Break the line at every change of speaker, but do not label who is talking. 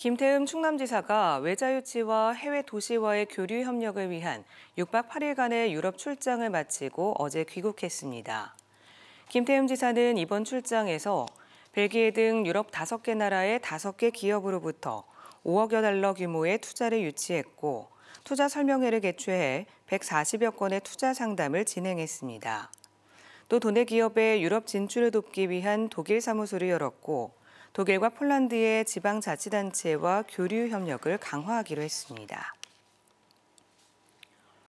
김태흠 충남지사가 외자유치와 해외 도시와의 교류 협력을 위한 6박 8일간의 유럽 출장을 마치고 어제 귀국했습니다. 김태흠 지사는 이번 출장에서 벨기에 등 유럽 5개 나라의 5개 기업으로부터 5억여 달러 규모의 투자를 유치했고 투자 설명회를 개최해 140여 건의 투자 상담을 진행했습니다. 또 도내 기업의 유럽 진출을 돕기 위한 독일 사무소를 열었고 독일과 폴란드의 지방자치단체와 교류 협력을 강화하기로 했습니다.